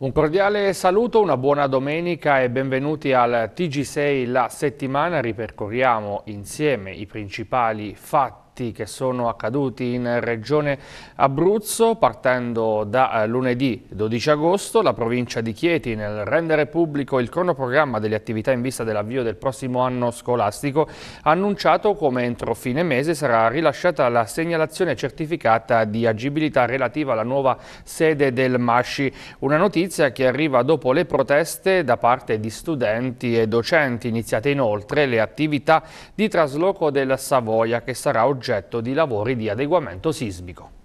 Un cordiale saluto, una buona domenica e benvenuti al TG6 La Settimana. Ripercorriamo insieme i principali fatti fatti che sono accaduti in Regione Abruzzo partendo da eh, lunedì 12 agosto la provincia di Chieti nel rendere pubblico il cronoprogramma delle attività in vista dell'avvio del prossimo anno scolastico ha annunciato come entro fine mese sarà rilasciata la segnalazione certificata di agibilità relativa alla nuova sede del Masci, una notizia che arriva dopo le proteste da parte di studenti e docenti iniziate inoltre le attività di trasloco della Savoia che sarà oggetto oggetto di lavori di adeguamento sismico.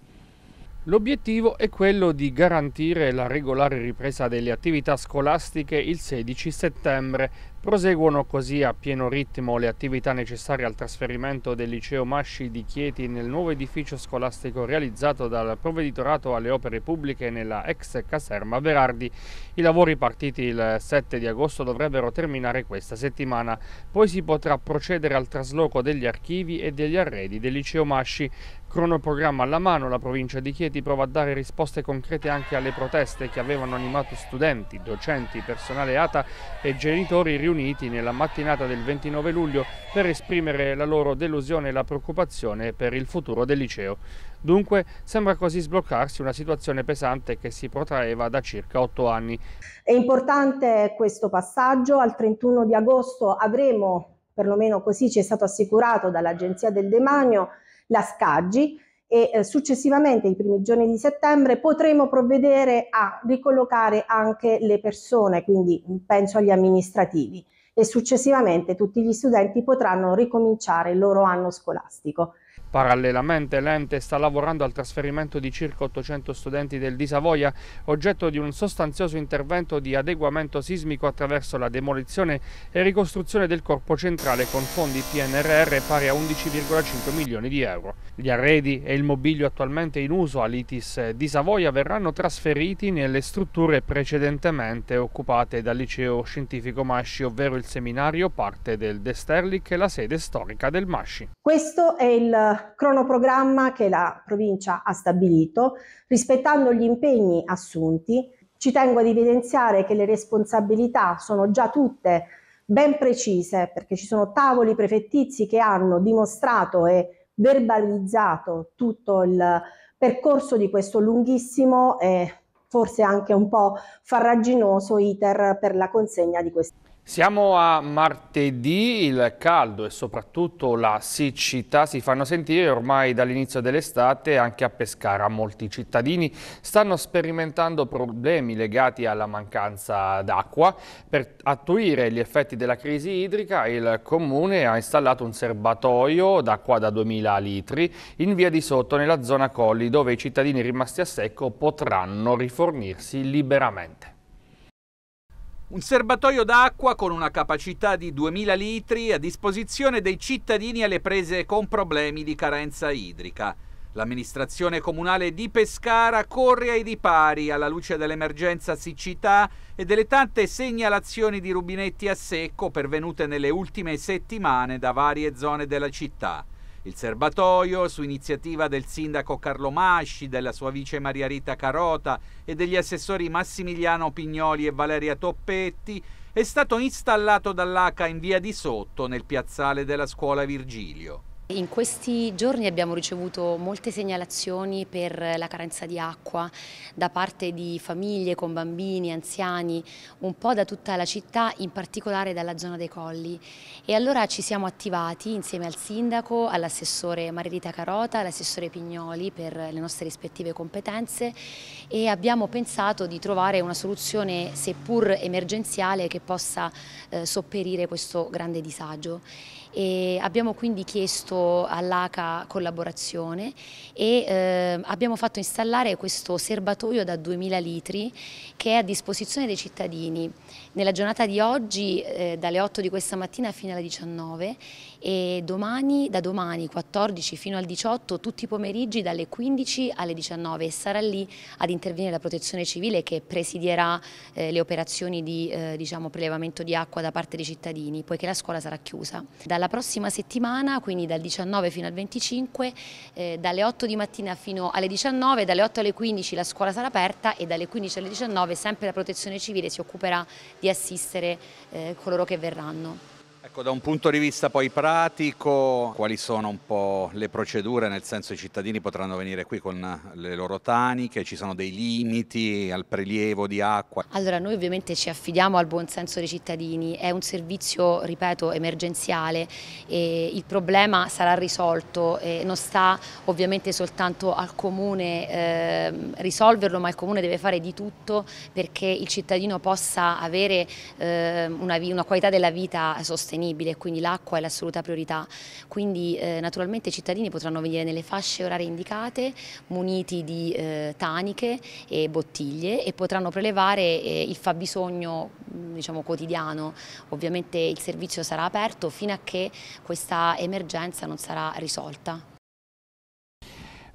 L'obiettivo è quello di garantire la regolare ripresa delle attività scolastiche il 16 settembre, Proseguono così a pieno ritmo le attività necessarie al trasferimento del liceo Masci di Chieti nel nuovo edificio scolastico realizzato dal provveditorato alle opere pubbliche nella ex caserma Berardi. I lavori partiti il 7 di agosto dovrebbero terminare questa settimana. Poi si potrà procedere al trasloco degli archivi e degli arredi del liceo Masci. Cronoprogramma alla mano, la provincia di Chieti prova a dare risposte concrete anche alle proteste che avevano animato studenti, docenti, personale ATA e genitori riuniti riuniti nella mattinata del 29 luglio per esprimere la loro delusione e la preoccupazione per il futuro del liceo. Dunque sembra così sbloccarsi una situazione pesante che si protraeva da circa otto anni. È importante questo passaggio, al 31 di agosto avremo, perlomeno così ci è stato assicurato dall'Agenzia del Demanio, la Scaggi e eh, successivamente, i primi giorni di settembre, potremo provvedere a ricollocare anche le persone, quindi penso agli amministrativi, e successivamente tutti gli studenti potranno ricominciare il loro anno scolastico. Parallelamente l'ente sta lavorando al trasferimento di circa 800 studenti del di Savoia, oggetto di un sostanzioso intervento di adeguamento sismico attraverso la demolizione e ricostruzione del corpo centrale con fondi PNRR pari a 11,5 milioni di euro. Gli arredi e il mobilio attualmente in uso all'ITIS di Savoia verranno trasferiti nelle strutture precedentemente occupate dal liceo scientifico Masci, ovvero il seminario, parte del Desterlic e la sede storica del Masci. Questo è il cronoprogramma che la provincia ha stabilito, rispettando gli impegni assunti. Ci tengo ad evidenziare che le responsabilità sono già tutte ben precise, perché ci sono tavoli prefettizi che hanno dimostrato e verbalizzato tutto il percorso di questo lunghissimo e forse anche un po' farraginoso iter per la consegna di questi. Siamo a martedì, il caldo e soprattutto la siccità si fanno sentire ormai dall'inizio dell'estate anche a Pescara. Molti cittadini stanno sperimentando problemi legati alla mancanza d'acqua. Per attuire gli effetti della crisi idrica il comune ha installato un serbatoio d'acqua da 2000 litri in via di sotto nella zona Colli dove i cittadini rimasti a secco potranno rifornirsi liberamente. Un serbatoio d'acqua con una capacità di 2000 litri a disposizione dei cittadini alle prese con problemi di carenza idrica. L'amministrazione comunale di Pescara corre ai ripari alla luce dell'emergenza siccità e delle tante segnalazioni di rubinetti a secco pervenute nelle ultime settimane da varie zone della città. Il serbatoio, su iniziativa del sindaco Carlo Masci, della sua vice Maria Rita Carota e degli assessori Massimiliano Pignoli e Valeria Toppetti, è stato installato dall'ACA in via di sotto nel piazzale della scuola Virgilio. In questi giorni abbiamo ricevuto molte segnalazioni per la carenza di acqua da parte di famiglie con bambini, anziani, un po' da tutta la città, in particolare dalla zona dei colli. E allora ci siamo attivati insieme al sindaco, all'assessore Margherita Carota, all'assessore Pignoli per le nostre rispettive competenze e abbiamo pensato di trovare una soluzione seppur emergenziale che possa eh, sopperire questo grande disagio e abbiamo quindi chiesto all'ACA collaborazione e eh, abbiamo fatto installare questo serbatoio da 2000 litri che è a disposizione dei cittadini nella giornata di oggi eh, dalle 8 di questa mattina fino alle 19 e domani, da domani 14 fino al 18 tutti i pomeriggi dalle 15 alle 19 e sarà lì ad intervenire la protezione civile che presidierà eh, le operazioni di eh, diciamo, prelevamento di acqua da parte dei cittadini poiché la scuola sarà chiusa. Dalla prossima settimana, quindi dal 19 fino al 25, eh, dalle 8 di mattina fino alle 19, dalle 8 alle 15 la scuola sarà aperta e dalle 15 alle 19 sempre la protezione civile si occuperà di assistere eh, coloro che verranno. Ecco, da un punto di vista poi pratico, quali sono un po' le procedure? Nel senso i cittadini potranno venire qui con le loro taniche, ci sono dei limiti al prelievo di acqua? Allora, noi ovviamente ci affidiamo al buon senso dei cittadini, è un servizio, ripeto, emergenziale e il problema sarà risolto, e non sta ovviamente soltanto al Comune eh, risolverlo, ma il Comune deve fare di tutto perché il cittadino possa avere eh, una, una qualità della vita sostenibile sostenibile, quindi l'acqua è l'assoluta priorità. Quindi eh, naturalmente i cittadini potranno venire nelle fasce orarie indicate, muniti di eh, taniche e bottiglie e potranno prelevare eh, il fabbisogno mm, diciamo, quotidiano. Ovviamente il servizio sarà aperto fino a che questa emergenza non sarà risolta.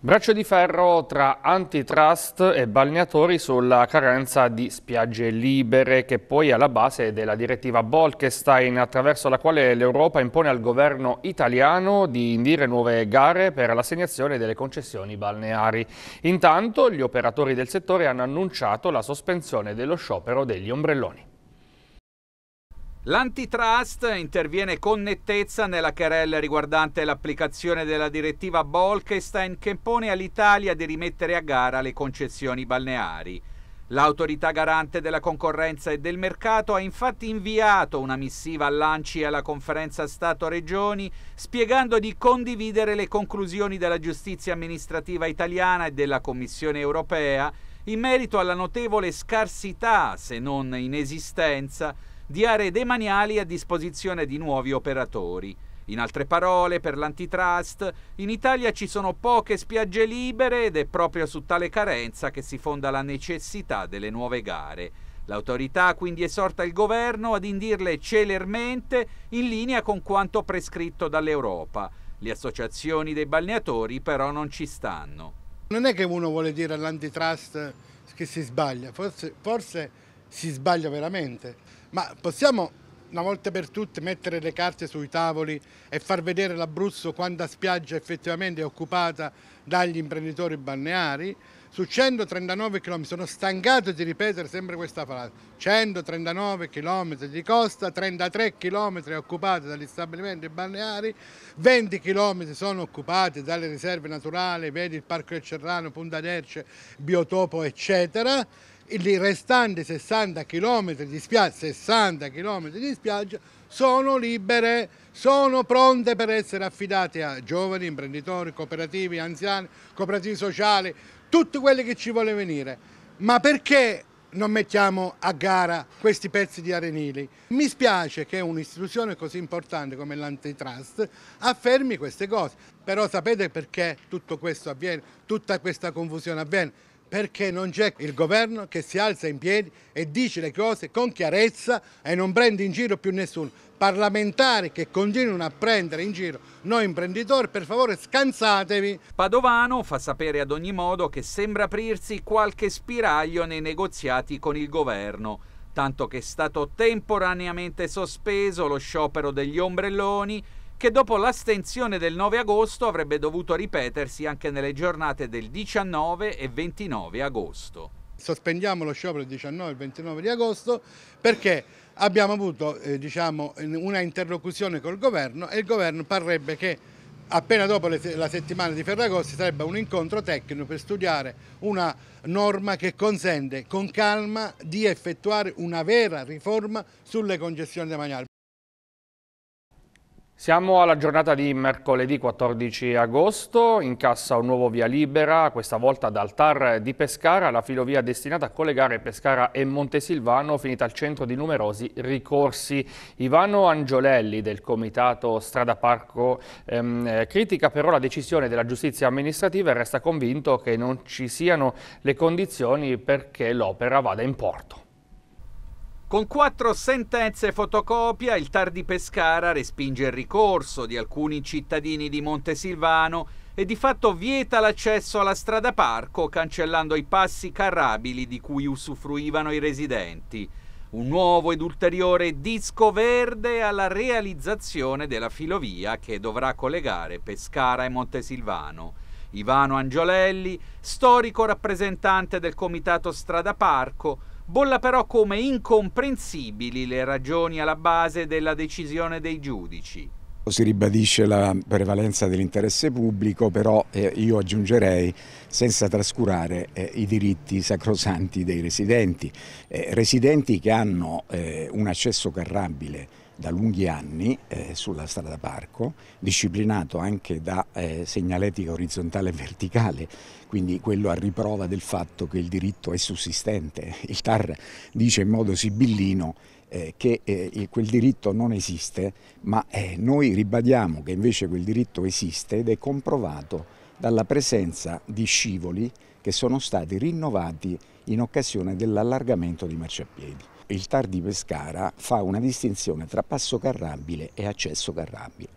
Braccio di ferro tra antitrust e balneatori sulla carenza di spiagge libere che poi è alla base della direttiva Bolkestein attraverso la quale l'Europa impone al governo italiano di indire nuove gare per l'assegnazione delle concessioni balneari. Intanto gli operatori del settore hanno annunciato la sospensione dello sciopero degli ombrelloni. L'antitrust interviene con nettezza nella querella riguardante l'applicazione della direttiva Bolkestein che impone all'Italia di rimettere a gara le concessioni balneari. L'autorità garante della concorrenza e del mercato ha infatti inviato una missiva all'ANCI e alla conferenza Stato-Regioni spiegando di condividere le conclusioni della giustizia amministrativa italiana e della Commissione europea in merito alla notevole scarsità, se non inesistenza, di aree demaniali a disposizione di nuovi operatori. In altre parole, per l'antitrust, in Italia ci sono poche spiagge libere ed è proprio su tale carenza che si fonda la necessità delle nuove gare. L'autorità quindi esorta il governo ad indirle celermente in linea con quanto prescritto dall'Europa. Le associazioni dei balneatori però non ci stanno. Non è che uno vuole dire all'antitrust che si sbaglia, forse, forse si sbaglia veramente, ma possiamo una volta per tutte mettere le carte sui tavoli e far vedere l'Abruzzo quanta spiaggia effettivamente è occupata dagli imprenditori balneari? Su 139 km, sono stancato di ripetere sempre questa frase, 139 km di costa, 33 km occupati dagli stabilimenti balneari, 20 km sono occupati dalle riserve naturali, vedi il Parco del Cerrano, Punta d'Erce, Biotopo eccetera i restanti 60 km di spiaggia, 60 km di spiaggia sono libere, sono pronte per essere affidate a giovani, imprenditori, cooperativi, anziani, cooperativi sociali, tutti quelli che ci vuole venire. Ma perché non mettiamo a gara questi pezzi di arenili? Mi spiace che un'istituzione così importante come l'antitrust affermi queste cose, però sapete perché tutto questo avviene, tutta questa confusione avviene? perché non c'è il governo che si alza in piedi e dice le cose con chiarezza e non prende in giro più nessuno. Parlamentari che continuano a prendere in giro noi imprenditori, per favore scansatevi. Padovano fa sapere ad ogni modo che sembra aprirsi qualche spiraglio nei negoziati con il governo, tanto che è stato temporaneamente sospeso lo sciopero degli ombrelloni che dopo l'astensione del 9 agosto avrebbe dovuto ripetersi anche nelle giornate del 19 e 29 agosto. Sospendiamo lo sciopero il 19 e 29 di agosto perché abbiamo avuto eh, diciamo, una interlocuzione col governo e il governo parrebbe che appena dopo le, la settimana di Ferragosto sarebbe un incontro tecnico per studiare una norma che consente con calma di effettuare una vera riforma sulle congestioni demaniali. Siamo alla giornata di mercoledì 14 agosto, in cassa un nuovo via libera, questa volta dal TAR di Pescara, la filovia destinata a collegare Pescara e Montesilvano, finita al centro di numerosi ricorsi. Ivano Angiolelli del comitato Strada Parco ehm, critica però la decisione della giustizia amministrativa e resta convinto che non ci siano le condizioni perché l'opera vada in porto. Con quattro sentenze fotocopia, il TAR di Pescara respinge il ricorso di alcuni cittadini di Montesilvano e di fatto vieta l'accesso alla strada parco, cancellando i passi carrabili di cui usufruivano i residenti. Un nuovo ed ulteriore disco verde alla realizzazione della filovia che dovrà collegare Pescara e Montesilvano. Ivano Angiolelli, storico rappresentante del comitato Strada Parco, bolla però come incomprensibili le ragioni alla base della decisione dei giudici. Si ribadisce la prevalenza dell'interesse pubblico, però eh, io aggiungerei senza trascurare eh, i diritti sacrosanti dei residenti, eh, residenti che hanno un accesso carrabile da lunghi anni sulla strada parco, disciplinato anche da segnaletica orizzontale e verticale quindi quello a riprova del fatto che il diritto è sussistente. Il TAR dice in modo sibillino eh, che eh, quel diritto non esiste, ma eh, noi ribadiamo che invece quel diritto esiste ed è comprovato dalla presenza di scivoli che sono stati rinnovati in occasione dell'allargamento di marciapiedi. Il TAR di Pescara fa una distinzione tra passo carrabile e accesso carrabile,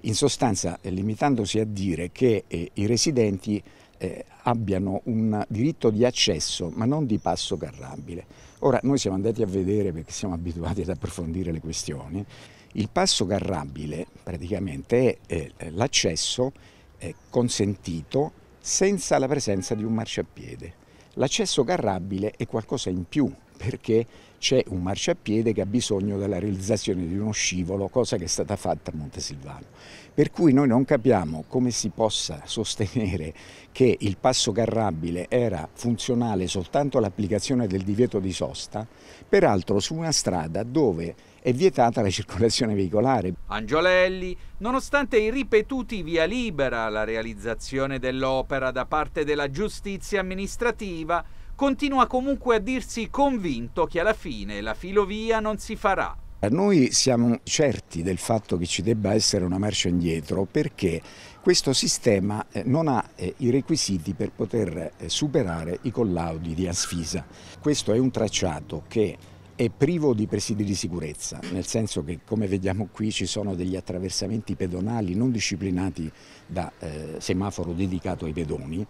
in sostanza limitandosi a dire che i residenti eh, abbiano un diritto di accesso ma non di passo carrabile. Ora noi siamo andati a vedere perché siamo abituati ad approfondire le questioni, il passo carrabile praticamente è eh, l'accesso eh, consentito senza la presenza di un marciapiede. L'accesso carrabile è qualcosa in più perché c'è un marciapiede che ha bisogno della realizzazione di uno scivolo, cosa che è stata fatta a Montesilvano. Per cui noi non capiamo come si possa sostenere che il passo carrabile era funzionale soltanto all'applicazione del divieto di sosta, peraltro su una strada dove è vietata la circolazione veicolare. Angiolelli, nonostante i ripetuti via libera alla realizzazione dell'opera da parte della giustizia amministrativa, continua comunque a dirsi convinto che alla fine la filovia non si farà. Eh, noi siamo certi del fatto che ci debba essere una marcia indietro perché questo sistema eh, non ha eh, i requisiti per poter superare i collaudi di Asfisa. Questo è un tracciato che è privo di presidi di sicurezza, nel senso che come vediamo qui ci sono degli attraversamenti pedonali non disciplinati da semaforo dedicato ai pedoni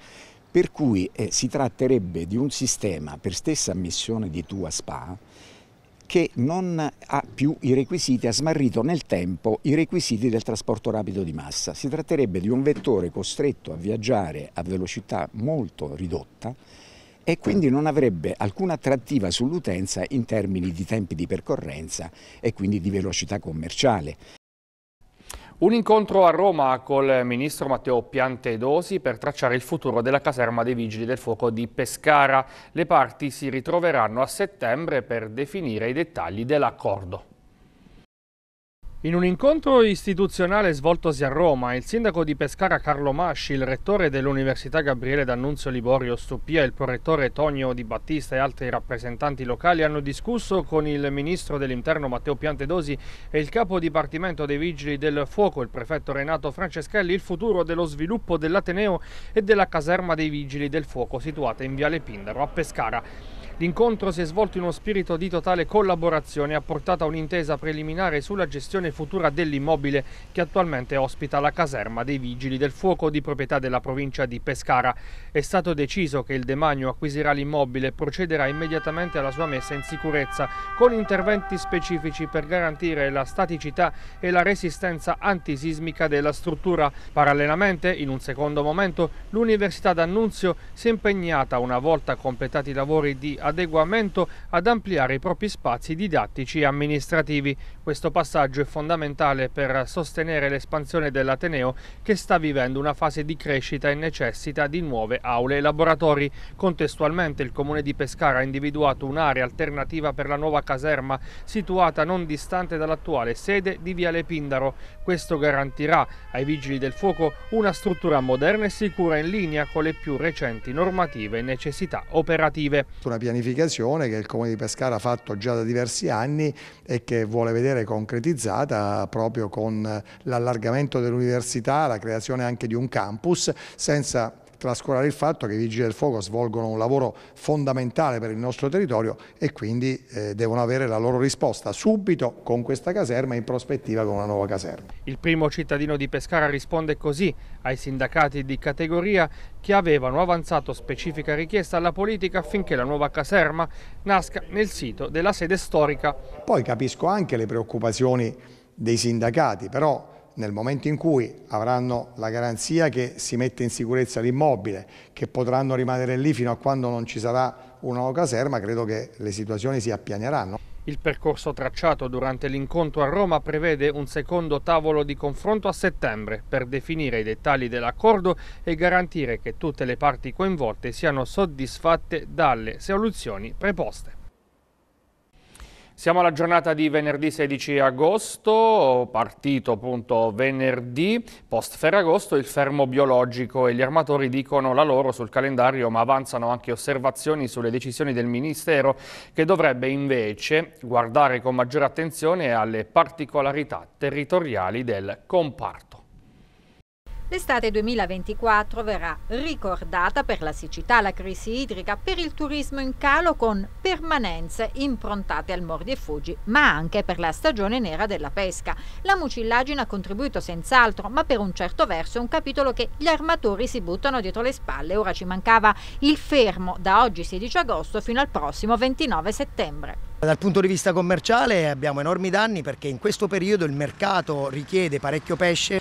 per cui eh, si tratterebbe di un sistema per stessa ammissione di tua SPA che non ha più i requisiti, ha smarrito nel tempo i requisiti del trasporto rapido di massa. Si tratterebbe di un vettore costretto a viaggiare a velocità molto ridotta e quindi non avrebbe alcuna attrattiva sull'utenza in termini di tempi di percorrenza e quindi di velocità commerciale. Un incontro a Roma col ministro Matteo Piantedosi per tracciare il futuro della caserma dei Vigili del Fuoco di Pescara. Le parti si ritroveranno a settembre per definire i dettagli dell'accordo. In un incontro istituzionale svoltosi a Roma, il sindaco di Pescara Carlo Masci, il rettore dell'Università Gabriele D'Annunzio Liborio Stupia, il prorettore Tonio Di Battista e altri rappresentanti locali hanno discusso con il ministro dell'Interno Matteo Piantedosi e il capo dipartimento dei Vigili del Fuoco, il prefetto Renato Franceschelli, il futuro dello sviluppo dell'Ateneo e della caserma dei Vigili del Fuoco situata in Viale Pindaro a Pescara. L'incontro si è svolto in uno spirito di totale collaborazione e ha portato a un'intesa preliminare sulla gestione futura dell'immobile che attualmente ospita la caserma dei Vigili del Fuoco di proprietà della provincia di Pescara. È stato deciso che il demanio acquisirà l'immobile e procederà immediatamente alla sua messa in sicurezza con interventi specifici per garantire la staticità e la resistenza antisismica della struttura. Parallelamente, in un secondo momento, l'Università d'Annunzio si è impegnata, una volta completati i lavori di adattamento, adeguamento ad ampliare i propri spazi didattici e amministrativi. Questo passaggio è fondamentale per sostenere l'espansione dell'Ateneo che sta vivendo una fase di crescita e necessita di nuove aule e laboratori. Contestualmente il Comune di Pescara ha individuato un'area alternativa per la nuova caserma situata non distante dall'attuale sede di Viale Pindaro. Questo garantirà ai Vigili del Fuoco una struttura moderna e sicura in linea con le più recenti normative e necessità operative. Una piattaforma pianificazione che il Comune di Pescara ha fatto già da diversi anni e che vuole vedere concretizzata proprio con l'allargamento dell'università, la creazione anche di un campus, senza trascurare il fatto che i Vigili del Fuoco svolgono un lavoro fondamentale per il nostro territorio e quindi eh, devono avere la loro risposta subito con questa caserma e in prospettiva con una nuova caserma. Il primo cittadino di Pescara risponde così ai sindacati di categoria che avevano avanzato specifica richiesta alla politica affinché la nuova caserma nasca nel sito della sede storica. Poi capisco anche le preoccupazioni dei sindacati, però nel momento in cui avranno la garanzia che si mette in sicurezza l'immobile, che potranno rimanere lì fino a quando non ci sarà una nuova caserma, credo che le situazioni si appianeranno. Il percorso tracciato durante l'incontro a Roma prevede un secondo tavolo di confronto a settembre per definire i dettagli dell'accordo e garantire che tutte le parti coinvolte siano soddisfatte dalle soluzioni preposte. Siamo alla giornata di venerdì 16 agosto, partito appunto venerdì, post Ferragosto, il fermo biologico e gli armatori dicono la loro sul calendario ma avanzano anche osservazioni sulle decisioni del Ministero che dovrebbe invece guardare con maggiore attenzione alle particolarità territoriali del comparto. L'estate 2024 verrà ricordata per la siccità, la crisi idrica, per il turismo in calo con permanenze improntate al mordi e fuggi, ma anche per la stagione nera della pesca. La mucillagine ha contribuito senz'altro, ma per un certo verso è un capitolo che gli armatori si buttano dietro le spalle. Ora ci mancava il fermo da oggi 16 agosto fino al prossimo 29 settembre. Dal punto di vista commerciale abbiamo enormi danni perché in questo periodo il mercato richiede parecchio pesce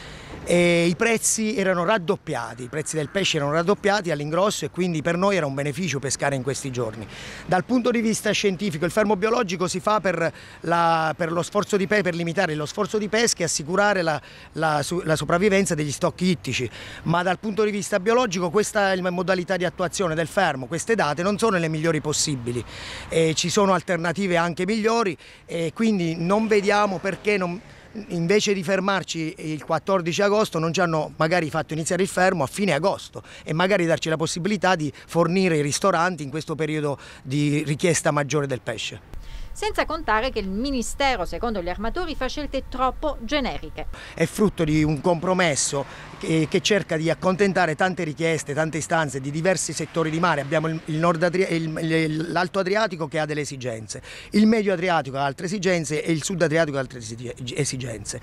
e i prezzi erano raddoppiati, i prezzi del pesce erano raddoppiati all'ingrosso e quindi per noi era un beneficio pescare in questi giorni. Dal punto di vista scientifico il fermo biologico si fa per, la, per, di, per limitare lo sforzo di pesca e assicurare la, la, la sopravvivenza degli stocchi ittici, ma dal punto di vista biologico questa è la modalità di attuazione del fermo, queste date non sono le migliori possibili, e ci sono alternative anche migliori e quindi non vediamo perché non invece di fermarci il 14 agosto non ci hanno magari fatto iniziare il fermo a fine agosto e magari darci la possibilità di fornire i ristoranti in questo periodo di richiesta maggiore del pesce senza contare che il Ministero, secondo gli armatori, fa scelte troppo generiche. È frutto di un compromesso che, che cerca di accontentare tante richieste, tante istanze di diversi settori di mare. Abbiamo l'Alto Adriatico che ha delle esigenze, il Medio Adriatico ha altre esigenze e il Sud Adriatico ha altre esigenze.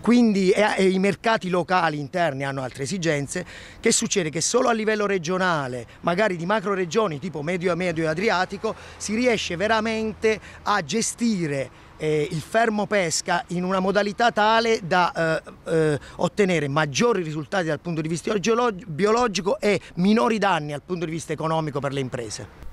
Quindi e, e i mercati locali interni hanno altre esigenze. Che succede? Che solo a livello regionale, magari di macro regioni tipo Medio e Medio Adriatico, si riesce veramente a a gestire eh, il fermo pesca in una modalità tale da eh, eh, ottenere maggiori risultati dal punto di vista biologico e minori danni dal punto di vista economico per le imprese.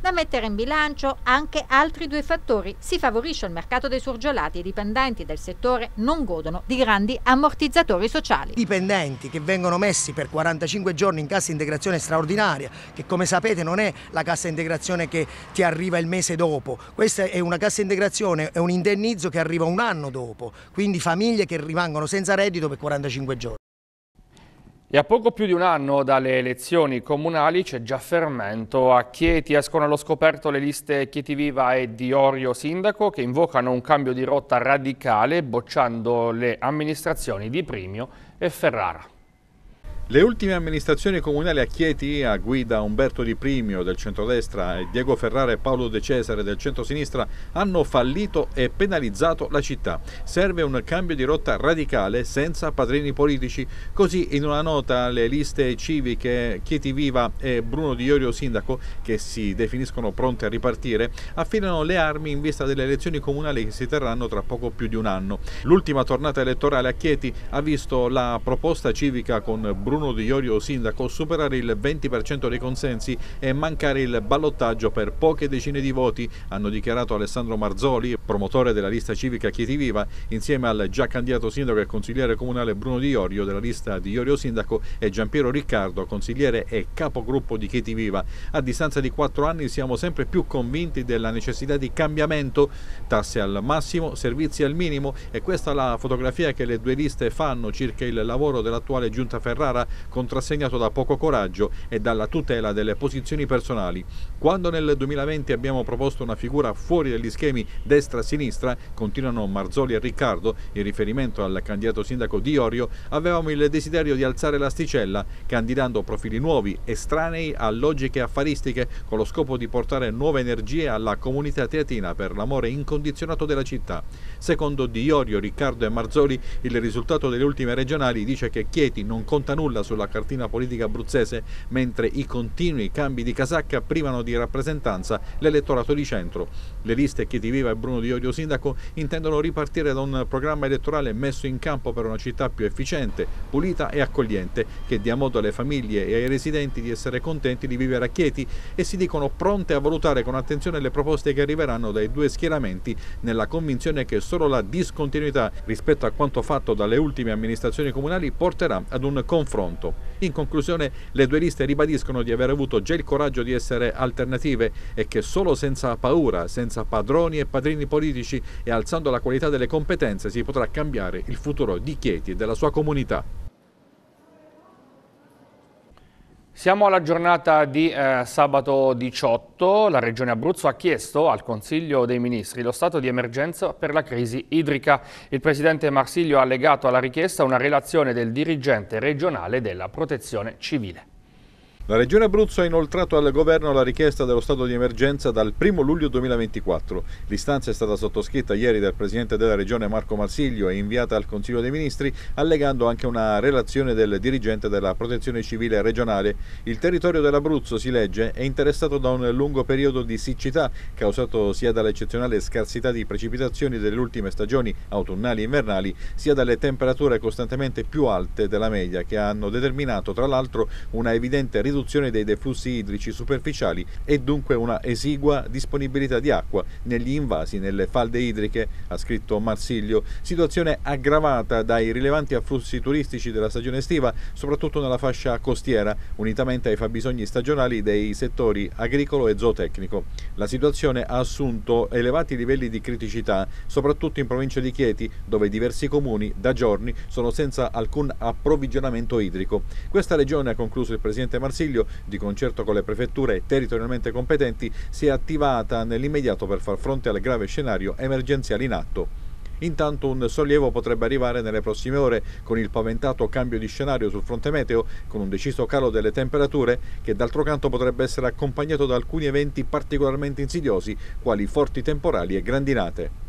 Da mettere in bilancio anche altri due fattori. Si favorisce il mercato dei surgelati e i dipendenti del settore non godono di grandi ammortizzatori sociali. Dipendenti che vengono messi per 45 giorni in cassa integrazione straordinaria, che come sapete non è la cassa integrazione che ti arriva il mese dopo, questa è una cassa integrazione, è un indennizzo che arriva un anno dopo, quindi famiglie che rimangono senza reddito per 45 giorni. E a poco più di un anno dalle elezioni comunali c'è già fermento. A Chieti escono allo scoperto le liste Chieti Viva e Di Orio Sindaco che invocano un cambio di rotta radicale bocciando le amministrazioni di Primio e Ferrara. Le ultime amministrazioni comunali a Chieti, a guida Umberto Di Primio del centrodestra e Diego Ferrara e Paolo De Cesare del centrosinistra, hanno fallito e penalizzato la città. Serve un cambio di rotta radicale senza padrini politici. Così in una nota le liste civiche Chieti Viva e Bruno Di Iorio Sindaco, che si definiscono pronte a ripartire, affidano le armi in vista delle elezioni comunali che si terranno tra poco più di un anno. L'ultima tornata elettorale a Chieti ha visto la proposta civica con Bruno Bruno Di Iorio sindaco superare il 20% dei consensi e mancare il ballottaggio per poche decine di voti, hanno dichiarato Alessandro Marzoli, promotore della lista civica Chieti Viva, insieme al già candidato sindaco e consigliere comunale Bruno Di Iorio della lista Di Iorio sindaco e Giampiero Riccardo, consigliere e capogruppo di Chieti Viva. A distanza di quattro anni siamo sempre più convinti della necessità di cambiamento, tasse al massimo, servizi al minimo e questa è la fotografia che le due liste fanno circa il lavoro dell'attuale giunta Ferrara contrassegnato da poco coraggio e dalla tutela delle posizioni personali. Quando nel 2020 abbiamo proposto una figura fuori dagli schemi destra-sinistra, continuano Marzoli e Riccardo, in riferimento al candidato sindaco di Orio, avevamo il desiderio di alzare l'asticella, candidando profili nuovi, estranei a logiche affaristiche, con lo scopo di portare nuove energie alla comunità teatina per l'amore incondizionato della città. Secondo Di Orio, Riccardo e Marzoli, il risultato delle ultime regionali dice che Chieti non conta nulla Calenda sulla cartina politica abruzzese, mentre i continui cambi di casacca privano di rappresentanza l'elettorato di centro. Le liste Chieti Viva e Bruno Di Orio Sindaco intendono ripartire da un programma elettorale messo in campo per una città più efficiente, pulita e accogliente, che dia modo alle famiglie e ai residenti di essere contenti di vivere a Chieti e si dicono pronte a valutare con attenzione le proposte che arriveranno dai due schieramenti nella convinzione che solo la discontinuità rispetto a quanto fatto dalle ultime amministrazioni comunali porterà ad un confronto. In conclusione le due liste ribadiscono di aver avuto già il coraggio di essere alternative e che solo senza paura, senza padroni e padrini politici e alzando la qualità delle competenze si potrà cambiare il futuro di Chieti e della sua comunità. Siamo alla giornata di eh, sabato 18. La Regione Abruzzo ha chiesto al Consiglio dei Ministri lo stato di emergenza per la crisi idrica. Il Presidente Marsiglio ha legato alla richiesta una relazione del dirigente regionale della protezione civile. La Regione Abruzzo ha inoltrato al Governo la richiesta dello stato di emergenza dal 1 luglio 2024. L'istanza è stata sottoscritta ieri dal Presidente della Regione Marco Marsiglio e inviata al Consiglio dei Ministri, allegando anche una relazione del dirigente della Protezione Civile regionale. Il territorio dell'Abruzzo, si legge, è interessato da un lungo periodo di siccità, causato sia dall'eccezionale scarsità di precipitazioni delle ultime stagioni autunnali e invernali, sia dalle temperature costantemente più alte della media, che hanno determinato tra l'altro una evidente riduzione riduzione dei deflussi idrici superficiali e dunque una esigua disponibilità di acqua negli invasi nelle falde idriche, ha scritto Marsiglio, situazione aggravata dai rilevanti afflussi turistici della stagione estiva, soprattutto nella fascia costiera, unitamente ai fabbisogni stagionali dei settori agricolo e zootecnico. La situazione ha assunto elevati livelli di criticità, soprattutto in provincia di Chieti, dove diversi comuni da giorni sono senza alcun approvvigionamento idrico. Questa regione, ha concluso il presidente Marsiglio, Consiglio, di concerto con le prefetture territorialmente competenti, si è attivata nell'immediato per far fronte al grave scenario emergenziale in atto. Intanto un sollievo potrebbe arrivare nelle prossime ore con il paventato cambio di scenario sul fronte meteo, con un deciso calo delle temperature che d'altro canto potrebbe essere accompagnato da alcuni eventi particolarmente insidiosi, quali forti temporali e grandinate.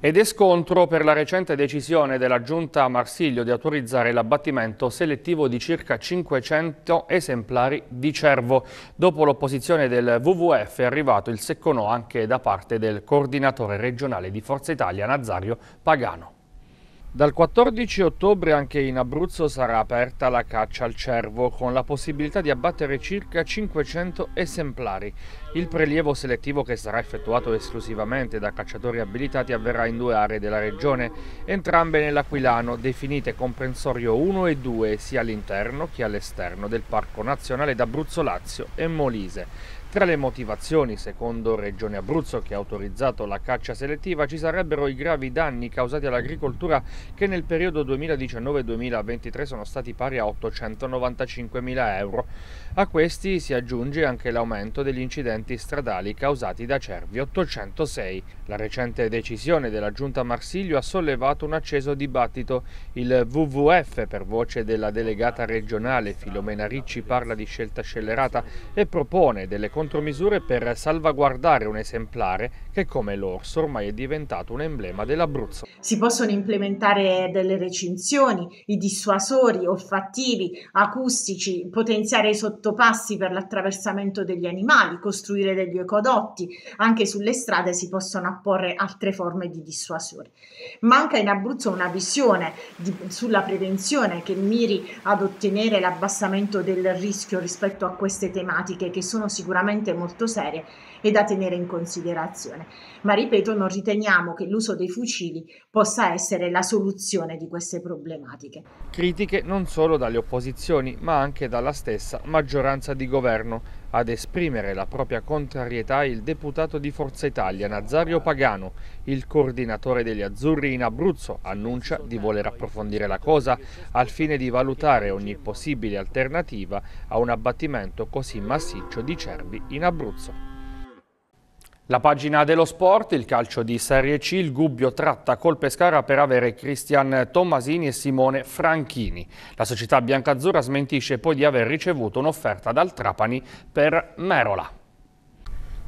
Ed è scontro per la recente decisione della Giunta Marsiglio di autorizzare l'abbattimento selettivo di circa 500 esemplari di cervo. Dopo l'opposizione del WWF è arrivato il secco no anche da parte del coordinatore regionale di Forza Italia Nazario Pagano. Dal 14 ottobre anche in Abruzzo sarà aperta la caccia al cervo, con la possibilità di abbattere circa 500 esemplari. Il prelievo selettivo che sarà effettuato esclusivamente da cacciatori abilitati avverrà in due aree della regione, entrambe nell'Aquilano, definite comprensorio 1 e 2 sia all'interno che all'esterno del Parco Nazionale d'Abruzzo Lazio e Molise. Tra le motivazioni, secondo Regione Abruzzo che ha autorizzato la caccia selettiva, ci sarebbero i gravi danni causati all'agricoltura che nel periodo 2019-2023 sono stati pari a 895 mila euro. A questi si aggiunge anche l'aumento degli incidenti stradali causati da cervi 806. La recente decisione della Giunta Marsiglio ha sollevato un acceso dibattito. Il WWF, per voce della delegata regionale Filomena Ricci, parla di scelta scellerata e propone delle contromisure per salvaguardare un esemplare che come l'orso ormai è diventato un emblema dell'Abruzzo. Si possono implementare delle recinzioni, i dissuasori olfattivi, acustici, potenziare i sottopassi per l'attraversamento degli animali, costruire degli ecodotti, anche sulle strade si possono apporre altre forme di dissuasori. Manca in Abruzzo una visione di, sulla prevenzione che miri ad ottenere l'abbassamento del rischio rispetto a queste tematiche che sono sicuramente veramente molto serie e da tenere in considerazione. Ma ripeto, non riteniamo che l'uso dei fucili possa essere la soluzione di queste problematiche. Critiche non solo dalle opposizioni, ma anche dalla stessa maggioranza di governo ad esprimere la propria contrarietà il deputato di Forza Italia Nazario Pagano, il coordinatore degli Azzurri in Abruzzo, annuncia di voler approfondire la cosa al fine di valutare ogni possibile alternativa a un abbattimento così massiccio di cervi in Abruzzo. La pagina dello sport, il calcio di Serie C, il Gubbio tratta col Pescara per avere Cristian Tommasini e Simone Franchini. La società biancazzurra smentisce poi di aver ricevuto un'offerta dal Trapani per Merola.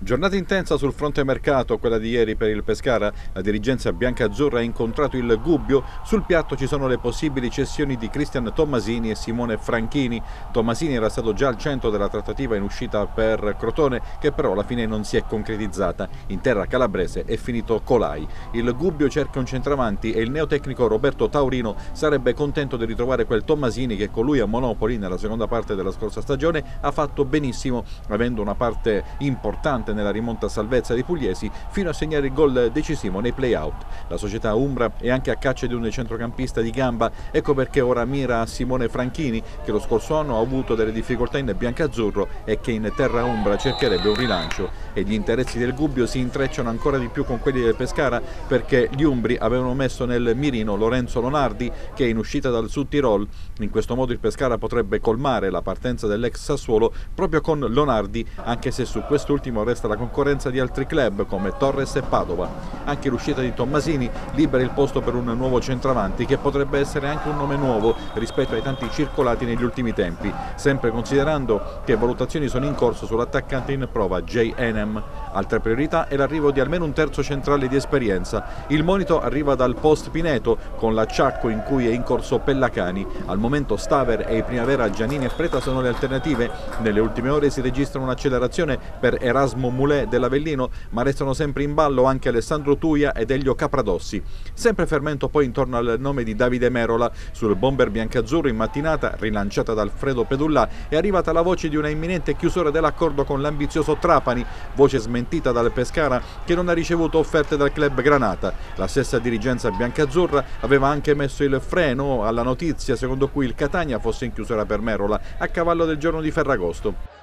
Giornata intensa sul fronte mercato, quella di ieri per il Pescara. La dirigenza bianca-azzurra ha incontrato il Gubbio. Sul piatto ci sono le possibili cessioni di Cristian Tommasini e Simone Franchini. Tommasini era stato già al centro della trattativa in uscita per Crotone, che però alla fine non si è concretizzata. In terra calabrese è finito Colai. Il Gubbio cerca un centravanti e il neotecnico Roberto Taurino sarebbe contento di ritrovare quel Tommasini che con lui a Monopoli nella seconda parte della scorsa stagione ha fatto benissimo, avendo una parte importante importante nella rimonta salvezza dei pugliesi fino a segnare il gol decisivo nei play-out. La società Umbra è anche a caccia di un centrocampista di gamba, ecco perché ora mira a Simone Franchini che lo scorso anno ha avuto delle difficoltà in biancazzurro e che in terra Umbra cercherebbe un rilancio. E gli interessi del Gubbio si intrecciano ancora di più con quelli del Pescara perché gli Umbri avevano messo nel mirino Lorenzo Lonardi che è in uscita dal Sud Tirol. In questo modo il Pescara potrebbe colmare la partenza dell'ex Sassuolo proprio con Lonardi, anche se su quest'ultimo resta resta la concorrenza di altri club come Torres e Padova. Anche l'uscita di Tommasini libera il posto per un nuovo centravanti che potrebbe essere anche un nome nuovo rispetto ai tanti circolati negli ultimi tempi, sempre considerando che valutazioni sono in corso sull'attaccante in prova Jay Enem. Altra priorità è l'arrivo di almeno un terzo centrale di esperienza. Il monito arriva dal post Pineto con l'acciacco in cui è in corso Pellacani. Al momento Staver e Primavera Giannini e Preta sono le alternative. Nelle ultime ore si registra un'accelerazione per Erasmo Giacomo dell'Avellino, ma restano sempre in ballo anche Alessandro Tuia ed Elio Capradossi. Sempre fermento poi intorno al nome di Davide Merola, sul bomber biancazzurro in mattinata, rilanciata da Alfredo Pedulla, è arrivata la voce di una imminente chiusura dell'accordo con l'ambizioso Trapani, voce smentita dal Pescara che non ha ricevuto offerte dal club Granata. La stessa dirigenza biancazzurra aveva anche messo il freno alla notizia secondo cui il Catania fosse in chiusura per Merola a cavallo del giorno di Ferragosto.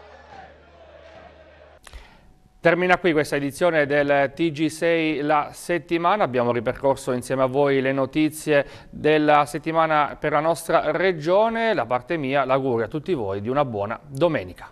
Termina qui questa edizione del TG6 la settimana, abbiamo ripercorso insieme a voi le notizie della settimana per la nostra regione, da parte mia, l'augurio a tutti voi di una buona domenica.